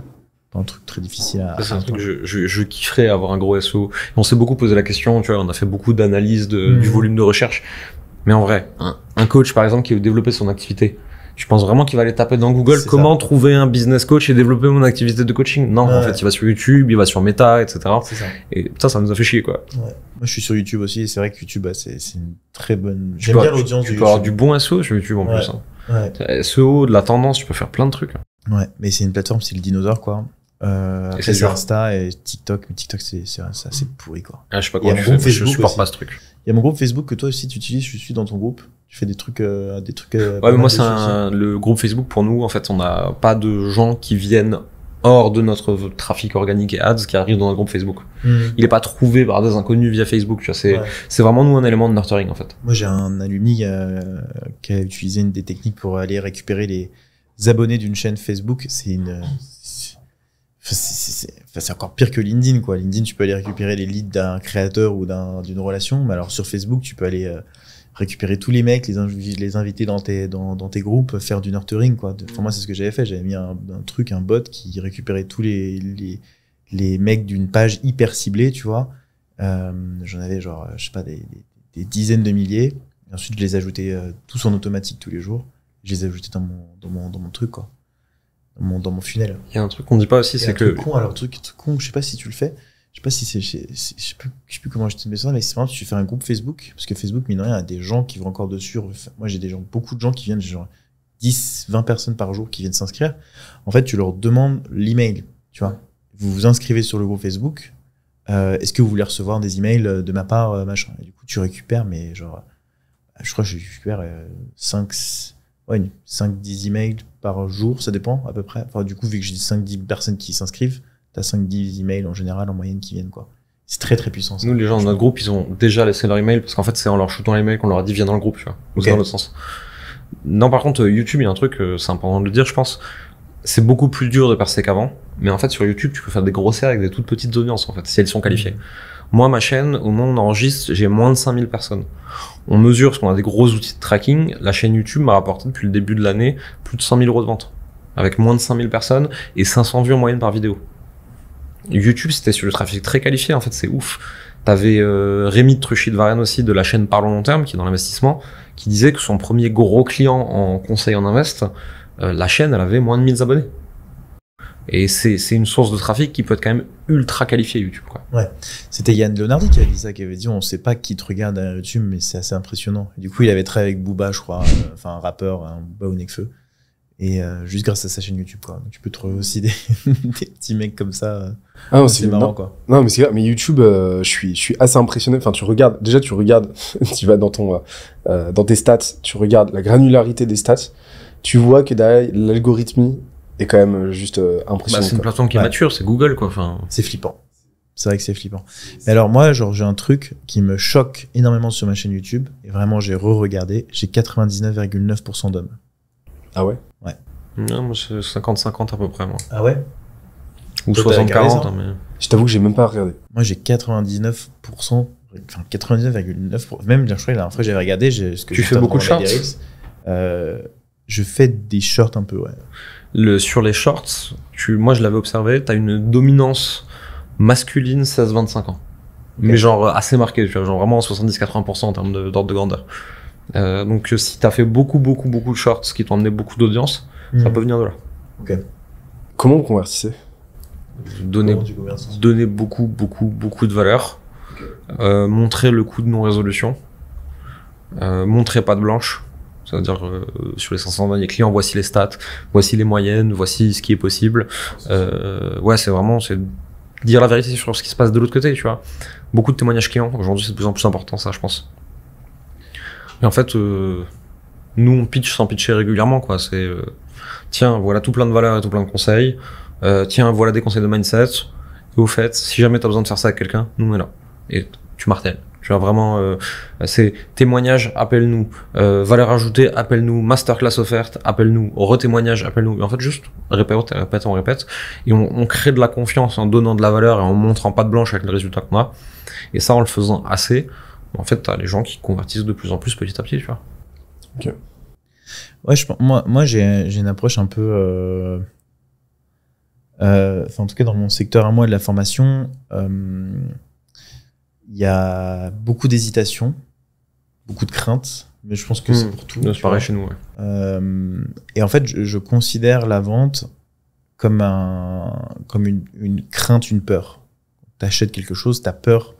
un truc très difficile à. un truc je, kifferais avoir un gros SEO. On s'est beaucoup posé la question, tu vois, on a fait beaucoup d'analyses du mm. volume de recherche. Mais en vrai, un, un, coach, par exemple, qui veut développer son activité, tu pense vraiment qu'il va aller taper dans Google comment trouver un business coach et développer mon activité de coaching. Non, en fait, il va sur YouTube, il va sur Meta, etc. Ça. Et ça, ça nous a fait chier, quoi. Ouais. Moi, je suis sur YouTube aussi, c'est vrai que YouTube, bah, c'est une très bonne. J'aime bien l'audience. YouTube. tu peux avoir du bon SEO sur YouTube en plus. Hein. SEO, de la tendance, tu peux faire plein de trucs. Hein. Ouais, mais c'est une plateforme, c'est le dinosaure, quoi. Euh, après, Insta et TikTok. Mais TikTok, c'est assez pourri, quoi. Ah, je sais pas je supporte pas ce truc. Il y a mon groupe Facebook que toi aussi tu utilises, je suis dans ton groupe. Tu fais des trucs, euh, des trucs. Euh, ouais, moi, c'est le groupe Facebook pour nous. En fait, on n'a pas de gens qui viennent hors de notre trafic organique et ads qui arrivent dans un groupe Facebook. Mhm. Il n'est pas trouvé par des inconnus via Facebook. C'est c'est vraiment nous un élément de nurturing en fait. Moi j'ai un alumni euh, qui a utilisé une des techniques pour aller récupérer les abonnés d'une chaîne Facebook. C'est une, c'est encore pire que LinkedIn quoi. LinkedIn, tu peux aller récupérer les leads d'un créateur ou d'une relation, mais alors sur Facebook, tu peux aller euh, récupérer tous les mecs, les, inviter dans tes, groupes, faire du nurturing quoi. Pour moi, c'est ce que j'avais fait. J'avais mis un, truc, un bot qui récupérait tous les, les, mecs d'une page hyper ciblée, tu vois. Euh, j'en avais genre, je sais pas, des, dizaines de milliers. ensuite, je les ajoutais euh, tous en automatique tous les jours. Je les ajoutais dans mon, dans mon truc quoi dans mon funnel. Il y a un truc qu'on dit pas aussi, c'est que. Truc con, alors, truc, con, je sais pas si tu le fais. Je sais pas si c'est. Je sais plus, comment je te mets ça, mais c'est vraiment, tu fais un groupe Facebook, parce que Facebook, mine de rien, a des gens qui vont encore dessus. Moi, j'ai des gens, beaucoup de gens qui viennent, genre 10, 20 personnes par jour qui viennent s'inscrire. En fait, tu leur demandes l'email, tu vois. Vous vous inscrivez sur le groupe Facebook. Euh, est-ce que vous voulez recevoir des emails de ma part, euh, machin Et Du coup, tu récupères, mais genre, je crois que j'ai récupéré 5, euh, ouais, 5, 10 emails par jour, ça dépend à peu près. Enfin, du coup, vu que j'ai 5-10 personnes qui s'inscrivent, t'as 5-10 emails en général en moyenne qui viennent quoi. C'est très très puissant. Nous, les gens de notre groupe, ils ont déjà laissé leur email parce qu'en fait, c'est en leur shootant l'email qu'on leur a dit viens dans le groupe, tu vois. dans le sens. Non, par contre, euh, YouTube, il y a un truc, euh, c'est important de le dire, je pense. C'est beaucoup plus dur de percer qu'avant, mais en fait, sur YouTube, tu peux faire des grosses avec des toutes petites audiences, en fait, si elles sont qualifiées. Mmh. Moi, ma chaîne, au moment on enregistre, j'ai moins de 5000 personnes. On mesure, parce qu'on a des gros outils de tracking, la chaîne YouTube m'a rapporté depuis le début de l'année plus de 100 000 euros de vente, avec moins de 5000 personnes et 500 vues en moyenne par vidéo. YouTube, c'était sur le trafic très qualifié, en fait, c'est ouf. T'avais euh, Rémi Truchy de Varenne aussi, de la chaîne Parlons Long Terme, qui est dans l'investissement, qui disait que son premier gros client en conseil en invest, euh, la chaîne, elle avait moins de 1000 abonnés. Et c'est, une source de trafic qui peut être quand même ultra qualifiée YouTube. Quoi. Ouais. C'était Yann Leonardi qui avait dit ça, qui avait dit on sait pas qui te regarde à YouTube, mais c'est assez impressionnant. du coup, il avait trait avec Booba, je crois, euh, enfin un rappeur, un hein, Et euh, juste grâce à sa chaîne YouTube, quoi. tu peux trouver aussi des, des, petits mecs comme ça. Euh, ah, c'est marrant, quoi. Non, mais c'est mais YouTube, je, suis, je suis assez impressionné. Enfin, tu regardes, déjà, tu regardes, tu vas dans, ton, dans tes stats, tu regardes la granularité des stats tu vois que derrière l'algorithmie est quand même euh, juste euh, impressionnant. Bah, c'est une plateforme qui est mature, c'est Google quoi. Enfin... C'est flippant. C'est vrai que c'est flippant. Mais alors moi, genre j'ai un truc qui me choque énormément sur ma chaîne YouTube. Et vraiment, j'ai re-regardé. J'ai 99,9% d'hommes. Ah ouais Ouais. Non, moi c'est 50-50 à peu près moi. Ah ouais Ou 60-40. Hein, je t'avoue que j'ai même pas regardé. Moi j'ai 99%. Enfin 99,9%. Même bien, je crois que la dernière fois j'avais regardé. Ce que tu fais beaucoup de shorts euh, Je fais des shorts un peu, ouais sur les shorts, tu, moi je l'avais observé, tu as une dominance masculine 16-25 ans. Mais genre euh, assez marquée, genre vraiment 70-80% en termes d'ordre de, grandeur. Euh, donc euh, si tu as fait beaucoup, beaucoup, beaucoup de shorts qui t'ont amené beaucoup d'audience, ça mhm. peut venir de là. Comment vous convertissez donner, donner beaucoup, beaucoup, beaucoup de valeur. montrer le coût de non-résolution. montrer pas de blanche. C'est-à-dire, euh, sur les 500 derniers clients, voici les stats, voici les moyennes, voici ce qui est possible. Euh, ouais, c'est vraiment c'est dire la vérité sur ce qui se passe de l'autre côté, tu vois. Beaucoup de témoignages clients. Aujourd'hui, c'est de plus en plus important, ça, je pense. Mais en fait, euh, nous, on pitch sans pitcher régulièrement, quoi. C'est tiens, voilà tout plein de valeurs et tout plein de conseils. tiens, voilà des conseils de mindset. Et au fait, si jamais tu as besoin de faire ça à quelqu'un, nous, on est là. Et tu martèles vraiment, euh, ces c'est témoignage, appelle-nous. Euh, valeur ajoutée, appelle-nous. Masterclass offerte, appelle-nous. Retémoignage, appelle-nous. En fait, juste répète, répète, on répète. Et on, crée de la confiance en donnant de la valeur et en montrant pas de blanche avec le résultat qu'on a. Et ça, en le faisant assez, en fait, tu as les gens qui convertissent de plus en plus petit à petit, tu vois. Ok. Ouais, moi, moi j'ai une approche un peu. Euh, en tout cas, dans mon secteur à moi de la formation, il y a beaucoup d'hésitations, beaucoup de craintes, mais je pense que c'est hmm. pour tout. C'est pareil chez nous. Ouais. Euh, et en fait, je, considère la vente comme, un, comme une, crainte, une peur. Tu achètes quelque chose, tu as peur.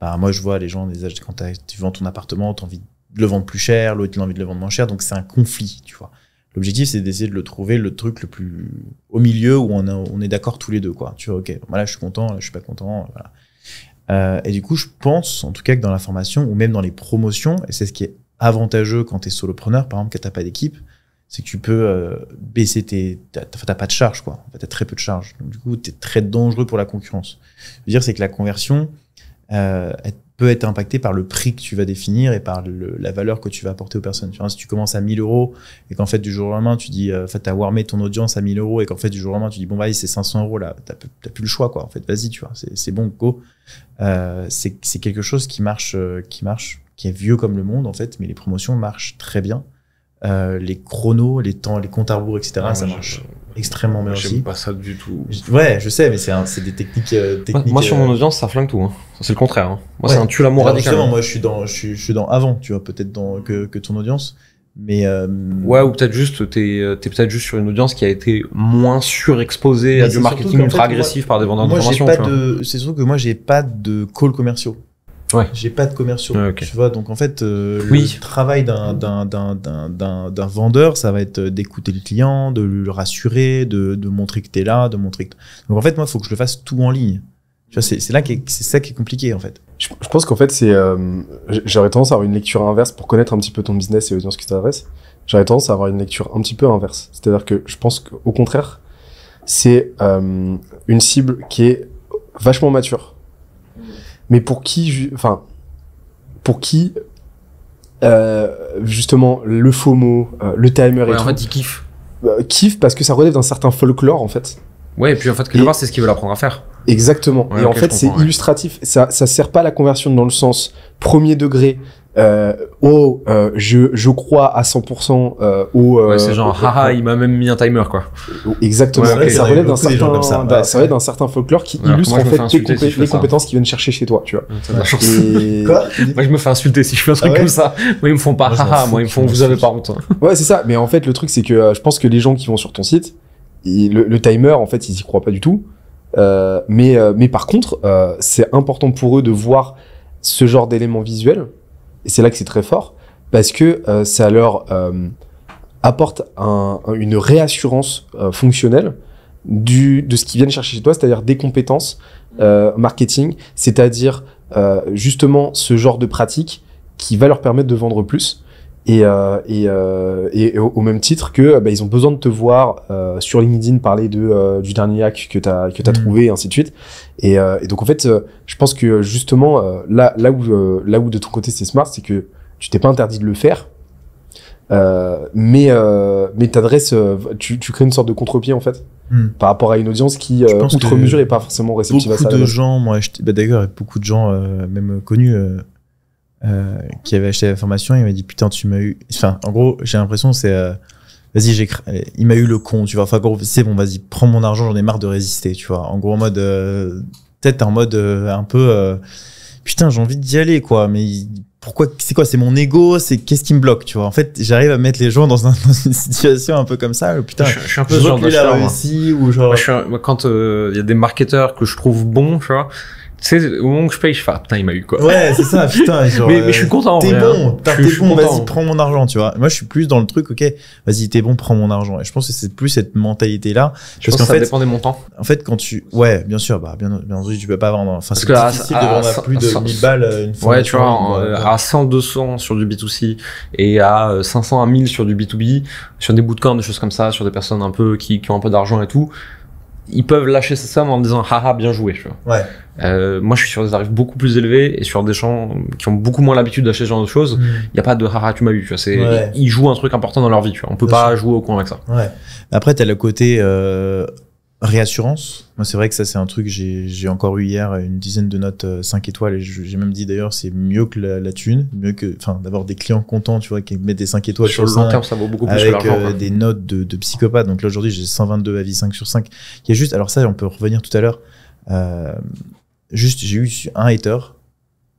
Bah, moi, je vois les gens, des quand tu vends ton appartement, tu as envie de le vendre plus cher, l'autre, il a envie de le vendre moins cher. Donc, c'est un conflit, tu vois. L'objectif, c'est d'essayer de le trouver le truc le plus au milieu où on, est d'accord tous les deux, quoi. Tu vois, ok, voilà, bah je suis content, là, je suis pas content. Euh, et du coup, je pense, en tout cas, que dans la formation ou même dans les promotions, et c'est ce qui est avantageux quand tu es solopreneur, par exemple, que tu pas d'équipe, c'est que tu peux euh, baisser tes. T'as pas de charge, quoi. t'as très peu de charge. Donc, du coup, tu es très dangereux pour la concurrence. Je veux dire, c'est que la conversion, elle euh, peut être impacté par le prix que tu vas définir et par la valeur que tu vas apporter aux personnes. Tu vois, si tu commences à 1000 euros et qu'en fait, du jour au lendemain, tu dis, euh, en fait, t'as warmé ton audience à 1000 euros et qu'en fait, du jour au lendemain, tu dis, bon, vas bah, c'est 500 euros là, t'as, plus le choix, quoi. En fait, vas-y, tu vois, c'est, bon, go. Euh, c'est, c'est quelque chose qui marche, euh, qui marche, qui est vieux comme le monde, en fait, mais les promotions marchent très bien. Euh, les chronos, les temps, les comptes à rebours, etc. Ah, ça marche extrêmement bien aussi. pas ça du tout. Ouais, je sais, mais c'est des techniques, euh, techniques. Moi, sur mon euh, audience, ça flingue tout. Hein. C'est le contraire. Hein. Moi, c'est un tue l'amour radical. moi, je suis dans, je suis, je suis dans avant, tu vois, peut-être dans que, que ton audience. Mais ouais, ou peut-être juste t'es es, peut-être juste sur une audience qui a été moins surexposée à du marketing ultra agressif par des vendeurs pas De, c'est surtout que moi j'ai pas de call commerciaux. J'ai pas de commerce sur ah, Tu vois, donc en fait, euh, oui. le travail d'un d'un vendeur, ça va être euh, d'écouter le client, de le rassurer, de, de montrer que tu es là, de montrer que. Donc en fait, moi, il faut que je le fasse tout en ligne. Tu vois, c'est là c'est ça qui est compliqué en fait. Je, pense qu'en fait, c'est euh, j'aurais tendance à avoir une lecture inverse pour connaître un petit peu ton business et l'audience qui t'adresse. J'aurais tendance à avoir une lecture un petit peu inverse. C'est-à-dire que je pense qu'au contraire, c'est une cible qui est vachement mature mais pour qui, enfin, pour qui, euh, justement, le FOMO, euh, le timer ouais, en fait, ils kiffent. Bah, kiffent parce que ça relève d'un certain folklore en fait. Ouais, et puis en fait, quelque c'est ce qu'ils veulent apprendre à faire. Exactement. et en fait, c'est illustratif. Ça, ça sert pas à la conversion dans le sens premier degré euh, oh, euh, je, je crois à 100% euh, au. Euh, ouais, c'est genre, haha, il m'a même mis un timer, quoi. Exactement. Ça relève d'un certain, folklore qui illustre en fait, les compétences qu'ils viennent chercher chez toi, tu vois. moi, je me fais insulter si je fais un truc ah comme ça. Moi, ils me font pas, haha, moi, ils me font, vous avez pas honte. ouais, c'est ça. Mais en fait, le truc, c'est que euh, je pense que les gens qui vont sur ton site, le, le timer, en fait, ils y croient pas du tout. Euh, mais, euh, mais par contre, c'est important pour eux de voir ce genre d'éléments visuels et c'est là que c'est très fort, parce que euh, ça leur euh, apporte un, une réassurance euh, fonctionnelle du, de ce qu'ils viennent chercher chez toi, c'est-à-dire des compétences mm-hmm. marketing, c'est-à-dire justement ce genre de pratique qui va leur permettre de vendre plus. Et, et, et, au, même titre que bah, ils ont besoin de te voir sur LinkedIn parler de du dernier hack que tu as que as mm-hmm. trouvé et ainsi de suite euh, et, donc en fait, euh, je pense que justement, euh, là, là, où, là où de ton côté c'est smart, c'est que tu t'es pas interdit de le faire, mais, mais t'adresses, tu, crées une sorte de contre-pied en fait, hmm. par rapport à une audience qui, outre mesure, n'est pas forcément réceptive à ça. Beaucoup de gens, moi, bah, d'ailleurs, beaucoup de gens, même connus, qui avaient acheté la formation, ils m'ont dit putain, tu m'as eu. Enfin, en gros, j'ai l'impression c'est vas-y, j'ai il m'a eu le con, tu vois. Enfin, gros, c'est bon, vas-y, prends mon argent, j'en ai marre de résister, tu vois. En gros, en mode, euh, peut-être en mode euh, un peu, euh, putain, j'ai envie d'y aller, quoi. Mais pourquoi, c'est quoi, c'est mon ego, c'est qu'est-ce qui me bloque, tu vois. En fait, j'arrive à mettre les gens dans, une situation un peu comme ça. Putain, je, suis un peu genre de la ou genre. Moi, quand il y a des marketeurs que je trouve bons, tu vois c'est sais, au moment que je paye, je fais, ah, putain, il m'a eu, quoi. Ouais, c'est ça, putain. Genre, mais, mais euh, je suis content, en T'es bon, hein. t'es bon, vas-y, prends mon argent, tu vois. Moi, je suis plus dans le truc, ok, vas-y, t'es bon, prends mon argent. Et je pense que c'est plus cette mentalité-là. Je parce pense que ça dépendait dépend des montants. En fait, quand tu, ouais, bien sûr, bah, bien, bien entendu, tu peux pas vendre. Hein. Enfin, c'est difficile à, de vendre à, plus de 100, 1000 balles euh, une fois. Ouais, tu vois, euh, à 100, 200 sur du B2C et à 500 à 1000 sur du B2B, sur des bootcamps, des choses comme ça, sur des personnes un peu qui, qui ont un peu d'argent et tout ils peuvent lâcher ça somme en disant haha bien joué Ouais. Euh, moi je suis sur des arrives beaucoup plus élevés et sur des gens qui ont beaucoup moins l'habitude d'acheter ce genre de choses hmm. il y n'y a pas de haha tu m'as eu tu vois ils, jouent un truc important dans leur vie tu vois on peut pas jouer au coin avec ça ouais. après t'as le côté euh, Réassurance. Moi, c'est vrai que ça, c'est un truc, j'ai encore eu hier une dizaine de notes 5 euh, étoiles et j'ai même dit d'ailleurs, c'est mieux que la, thune, mieux que, enfin, d'avoir des clients contents, tu vois, qui mettent des 5 étoiles sur, le long terme, ça vaut beaucoup plus euh, que des notes de, de psychopathe. Donc là, aujourd'hui, j'ai 122 avis 5 sur 5. Il y a juste, alors ça, on peut revenir tout à l'heure. Euh, juste, j'ai eu un hater,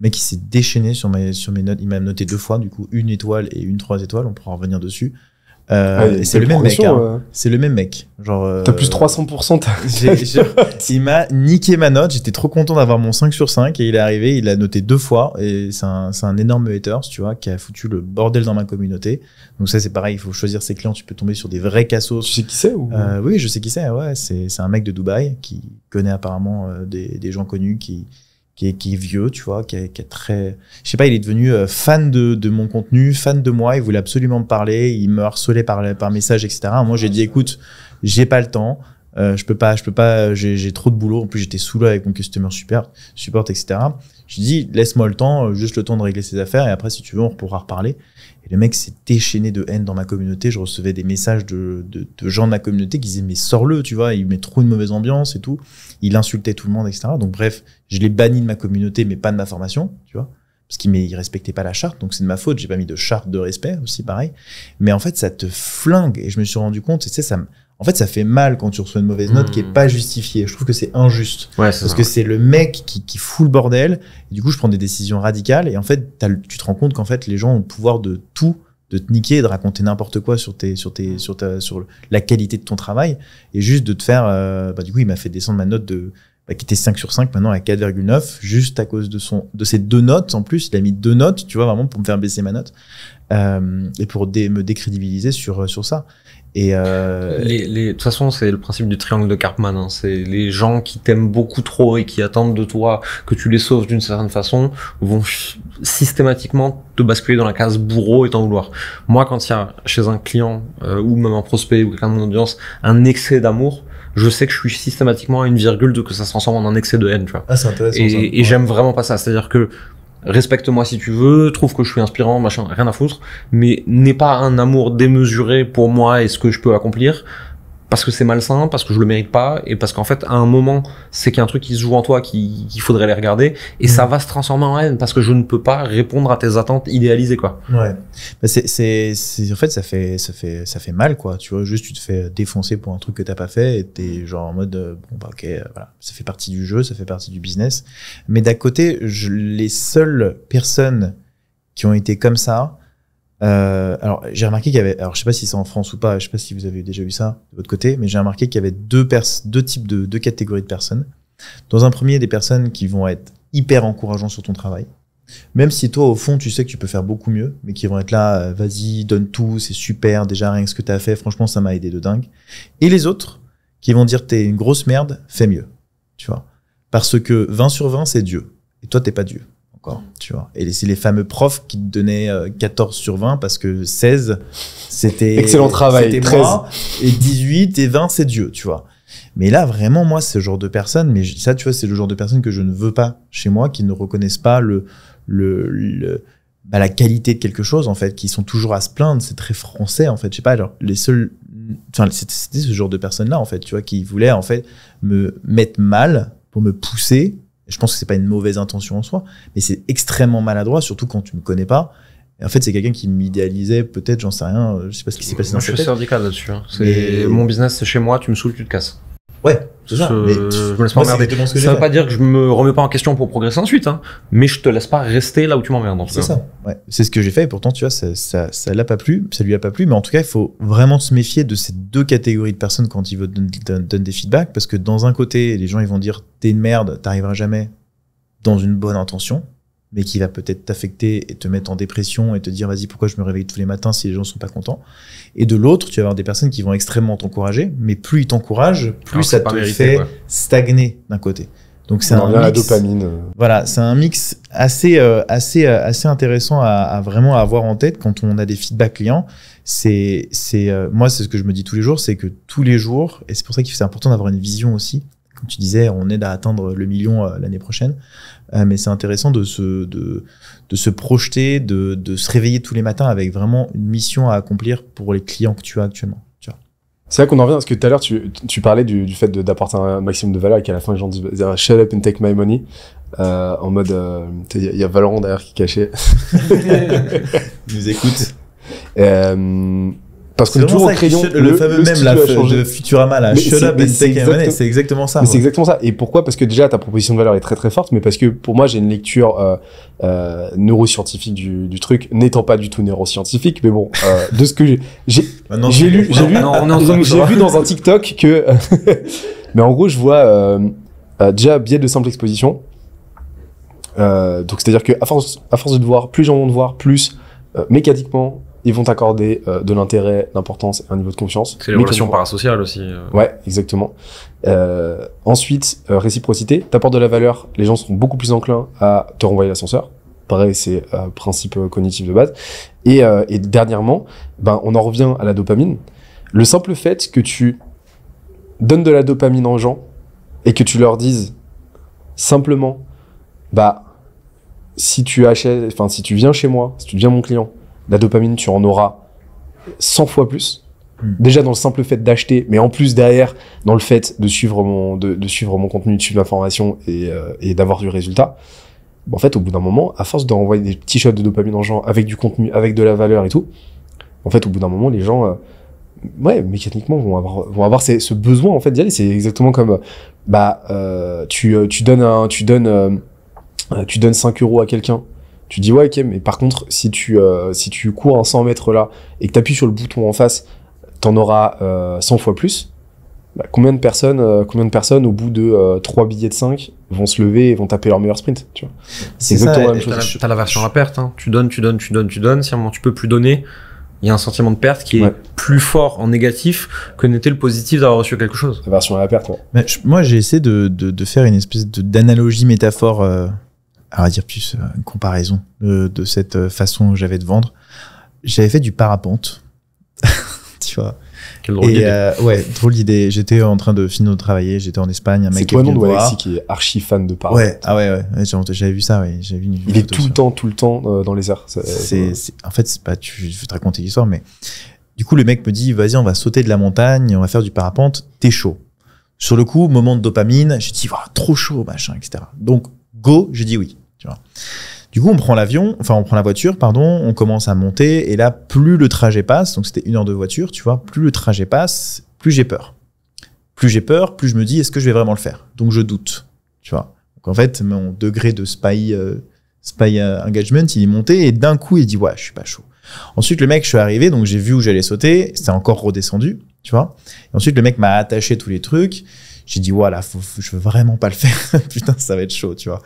mais qui s'est déchaîné sur mes, sur mes notes. Il m'a noté deux fois, du coup, une étoile et une trois étoiles. On pourra revenir dessus. Euh, ah, hein. euh, c'est le même mec. C'est le même mec. Genre. Euh, t'as plus 300%. T'as... j'ai, j'ai... il m'a niqué ma note. J'étais trop content d'avoir mon 5 sur 5 et il est arrivé. Il l'a noté deux fois et c'est un, un, énorme hater, tu vois, qui a foutu le bordel dans ma communauté. Donc ça, c'est pareil. Il faut choisir ses clients. Tu peux tomber sur des vrais cassos. Tu sais qui c'est ou... Euh, oui, je sais qui c'est. Ouais, c'est un mec de Dubaï qui connaît apparemment des, des gens connus qui qui est, qui vieux, tu vois, qui est, très. Je sais pas, il est devenu euh, fan de, mon contenu, fan de moi. Il voulait absolument me parler. Il me harcelait par, par message, etc. Moi, j'ai dit, écoute, j'ai pas le temps. Euh, je peux pas, je peux pas. J'ai trop de boulot. En plus, j'étais sous avec mon customer support, support, etc. Je dit laisse-moi le temps, euh, juste le temps de régler ses affaires. Et après, si tu veux, on pourra reparler. Et le mec s'est déchaîné de haine dans ma communauté. Je recevais des messages de, gens de ma communauté qui disaient, mais sors-le, tu vois, il met trop une mauvaise ambiance et tout il insultait tout le monde, etc. Donc bref, je l'ai banni de ma communauté, mais pas de ma formation, tu vois, parce qu'il ne respectait pas la charte, donc c'est de ma faute, j'ai pas mis de charte de respect aussi, pareil. Mais en fait, ça te flingue, et je me suis rendu compte, tu sais, ça En fait, ça fait mal quand tu reçois une mauvaise note qui est hmm. pas justifiée. Je trouve que c'est injuste. parce que c'est le mec qui, qui fout le bordel. du coup, je prends des décisions radicales. Et en fait, tu te rends compte qu'en fait, les gens ont le pouvoir de tout de te niquer, de raconter n'importe quoi sur tes, sur tes, sur ta, sur la qualité de ton travail et juste de te faire, euh, bah, du coup, il m'a fait descendre ma note de, bah, qui était 5 sur 5 maintenant à 4,9 juste à cause de son, de ces deux notes en plus. Il a mis deux notes, tu vois, vraiment pour me faire baisser ma note, euh, et pour me décrédibiliser sur, sur ça. Et euh, les, les, de toute façon, c'est le principe du triangle de Karpman. Hein. C'est les gens qui t'aiment beaucoup trop et qui attendent de toi que tu les sauves d'une certaine façon vont systématiquement te basculer dans la case bourreau et t'en vouloir. Moi, quand il y a chez un client euh, ou même un prospect ou quelqu'un de mon audience un excès d'amour, je sais que je suis systématiquement à une virgule de que ça se transforme en un excès de haine, tu vois. Ah, Et, j'aime vraiment pas ça. C'est-à-dire que respecte-moi si tu veux, trouve que je suis inspirant, machin, rien à foutre, mais n'est pas un amour démesuré pour moi et ce que je peux accomplir parce que c'est malsain, parce que je le mérite pas, et parce qu'en fait, à un moment, c'est qu'il y a un truc qui se joue en toi, qu'il faudrait les regarder, et ça mm. va se transformer en haine, parce que je ne peux pas répondre à tes attentes idéalisées, quoi. Ouais. c'est, c'est, en fait, ça fait, ça fait, ça fait mal, quoi. Tu vois, juste, tu te fais défoncer pour un truc que t'as pas fait, et t'es genre en mode, euh, bon, bah, ok, euh, voilà. Ça fait partie du jeu, ça fait partie du business. Mais d'un côté, je, les seules personnes qui ont été comme ça, euh, alors, j'ai remarqué qu'il y avait, alors je sais pas si c'est en France ou pas, je sais pas si vous avez déjà vu ça de votre côté, mais j'ai remarqué qu'il y avait deux, deux types de deux catégories de personnes. Dans un premier, des personnes qui vont être hyper encourageantes sur ton travail. Même si toi, au fond, tu sais que tu peux faire beaucoup mieux, mais qui vont être là, euh, vas-y, donne tout, c'est super, déjà rien que ce que tu as fait, franchement, ça m'a aidé de dingue. Et les autres qui vont dire, t'es une grosse merde, fais mieux. Tu vois. Parce que 20 sur 20, c'est Dieu. Et toi, t'es pas Dieu tu vois. Et c'est les fameux profs qui te donnaient 14 euh, sur 20 parce que 16, c'était. Excellent travail, 13. et 18 et 20, c'est Dieu, tu vois. Mais là, vraiment, moi, c'est ce genre de personne. mais ça, tu vois, c'est le genre de personne que je ne veux pas chez moi, qui ne reconnaissent pas le, le, bah, la qualité de quelque chose, en fait, qui sont toujours à se plaindre. C'est très français, en fait. Je sais pas, alors les seuls. Enfin, c'était ce genre de personne là en fait, tu vois, qui voulait, en fait, me mettre mal pour me pousser je pense que c'est pas une mauvaise intention en soi, mais c'est extrêmement maladroit, surtout quand tu me connais pas. en fait, c'est quelqu'un qui m'idéalisait, peut-être, j'en sais rien, euh, je sais pas ce qui s'est passé dans je tête. Je suis là-dessus. Hein. Mon business, c'est chez moi, tu me saoules, tu te casses. Ouais, c'est ça. mais pas Ça veut pas dire que je me remets pas en question pour progresser ensuite, hein, mais je te laisse pas rester là où tu m'emmerdes. C'est ça. Ouais. C'est ce que j'ai fait et pourtant, tu vois, ça, ça, ça l'a pas plu, ça lui a pas plu, mais en tout cas, il faut vraiment se méfier de ces deux catégories de personnes quand ils veulent donner des feedbacks parce que dans un côté, les gens ils vont dire t'es une merde, t'arriveras jamais dans une bonne intention mais qui va peut-être t'affecter et te mettre en dépression et te dire vas-y pourquoi je me réveille tous les matins si les gens sont pas contents et de l'autre tu vas avoir des personnes qui vont extrêmement t'encourager mais plus ils t'encouragent plus ça te fait stagner d'un côté donc c'est un mix, la dopamine euh. voilà c'est un mix assez euh, assez euh, assez intéressant à, vraiment avoir en tête quand on a des feedbacks clients c'est c'est moi c'est ce que je me dis tous les jours c'est que tous les jours et c'est pour ça qu'il c'est important d'avoir une vision aussi comme tu disais on aide à atteindre le million l'année prochaine ah, mais c'est intéressant de se, de, se projeter, de, se réveiller tous les matins avec vraiment une mission à accomplir pour les clients que tu as actuellement. C'est là qu'on en revient parce que tout à l'heure tu, parlais du, fait d'apporter un maximum de valeur et qu'à la fin les gens disent shut up and take my money euh, en mode il euh, y, a Valorant d'ailleurs, qui cachait. nous écoute. Euh, parce que toujours le, le, fameux le même la de Futurama, là, shut up and take c'est exactement ça. C'est exactement ça. Et pourquoi Parce que déjà ta proposition de valeur est très très forte, mais parce que pour moi j'ai une lecture euh, euh neuroscientifique du, du truc, n'étant pas du tout neuroscientifique, mais bon, euh, de ce que j'ai j'ai ah lu, j'ai lu, ah j'ai vu dans un TikTok que, mais en gros je vois euh, déjà biais de simple exposition. donc c'est à dire que à force à force de voir plus j'en gens de voir plus mécaniquement ils vont t'accorder euh, de l'intérêt, d'importance et un niveau de confiance. C'est les relations aussi. Euh. Ouais, exactement. Euh, ensuite, euh, réciprocité, t'apportes de la valeur, les gens seront beaucoup plus enclins à te renvoyer l'ascenseur. Pareil, c'est un principe cognitif de base. Et, et dernièrement, ben, on en revient à la dopamine. Le simple fait que tu donnes de la dopamine aux gens et que tu leur dises simplement, bah, si tu achètes, enfin, si tu viens chez moi, si tu deviens mon client, la dopamine, tu en auras 100 fois plus. Hmm. Déjà dans le simple fait d'acheter, mais en plus derrière, dans le fait de suivre mon, de, suivre mon contenu, de suivre ma formation euh, et, d'avoir du résultat. Bah, en fait, au bout d'un moment, à force d'envoyer des petits shots de dopamine aux gens avec du contenu, avec de la valeur et tout, en fait, au bout d'un moment, les gens, euh, ouais, mécaniquement, vont avoir, vont avoir ces, ce besoin en fait d'y aller. C'est exactement comme, euh, bah, tu, tu donnes un, tu donnes, tu donnes 5 euros à quelqu'un tu dis ouais ok mais par contre si tu euh, si tu cours un 100 mètres là et que tu appuies sur le bouton en face en auras 100 euh, fois plus bah, combien de personnes euh, combien de personnes au bout de 3 billets de 5 vont se lever et vont taper leur meilleur sprint c'est exactement la même chose t'as la version à perte hein. tu donnes tu donnes tu donnes tu donnes si à un moment tu peux plus donner il y a un sentiment de perte qui est plus fort en négatif que n'était le positif d'avoir reçu quelque chose. La version à perte, Mais moi, j'ai essayé de, de, faire une espèce d'analogie métaphore va dire plus euh, une comparaison de, cette euh, façon que j'avais de vendre. J'avais fait du parapente, tu vois. Quelle drôle euh, ouais, drôle d'idée. J'étais en train de finir de travailler, j'étais en Espagne. Un mec c'est toi, non, Alexis, qui est archi fan de parapente. Ouais, ah ouais, ouais. J'avais vu ça, ouais. J'avais vu une Il est tout le temps, tout le temps dans les airs. c'est, en fait, c'est pas, je vais te raconter l'histoire, mais du coup, le mec me dit, vas-y, on va sauter de la montagne, on va faire du parapente, t'es chaud. Sur le coup, moment de dopamine, j'ai dit, trop chaud, machin, etc. Donc, go, j'ai dit oui. Du coup, on prend l'avion, enfin on prend la voiture, pardon, on commence à monter et là, plus le trajet passe, donc c'était une heure de voiture, tu vois, plus le trajet passe, plus j'ai peur. Plus j'ai peur, plus je me dis est-ce que je vais vraiment le faire. Donc je doute, tu vois. Donc en fait, mon degré de spy, euh, euh, engagement, il est monté et d'un coup, il dit ouais, je suis pas chaud. Ensuite, le mec, je suis arrivé, donc j'ai vu où j'allais sauter, c'est encore redescendu, tu vois. ensuite, le mec m'a attaché tous les trucs j'ai dit, voilà, là, je veux vraiment pas le faire. Putain, ça va être chaud, tu vois.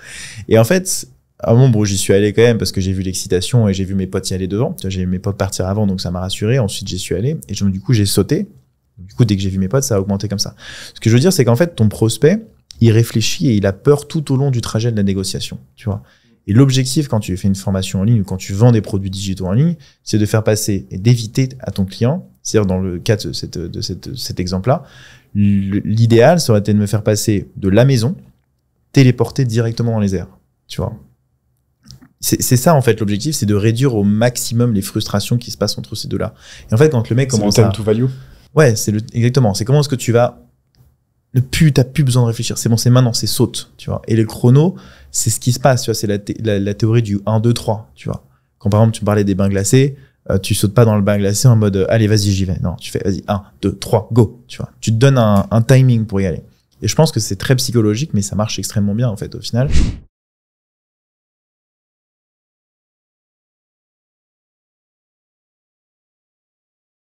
Et en fait, à un moment, bon, j'y suis allé quand même parce que j'ai vu l'excitation et j'ai vu mes potes y aller devant. J'ai vu mes potes partir avant, donc ça m'a rassuré. Ensuite, j'y suis allé et du coup, j'ai sauté. Du coup, dès que j'ai vu mes potes, ça a augmenté comme ça. Ce que je veux dire, c'est qu'en fait, ton prospect, il réfléchit et il a peur tout au long du trajet de la négociation, tu vois. Et l'objectif, quand tu fais une formation en ligne ou quand tu vends des produits digitaux en ligne, c'est de faire passer et d'éviter à ton client, c'est-à-dire dans le cas de, cette, de cet exemple-là, l'idéal, ça aurait été de me faire passer de la maison, téléporter directement dans les airs. Tu vois c'est ça en fait l'objectif, c'est de réduire au maximum les frustrations qui se passent entre ces deux-là. Et en fait, quand le mec commence à... to value. Ouais, c'est exactement. C'est comment est-ce que tu vas le plus t'as plus besoin de réfléchir. C'est bon, c'est maintenant, c'est saute, tu vois. Et le chrono, c'est ce qui se passe, tu vois. C'est la, théorie du 1, 2, 3, tu vois. Quand par exemple tu parlais des bains glacés, euh, tu sautes pas dans le bain glacé en mode euh, allez vas-y j'y vais non tu fais vas-y 1 2 3 go tu vois tu te donnes un, un timing pour y aller et je pense que c'est très psychologique mais ça marche extrêmement bien en fait au final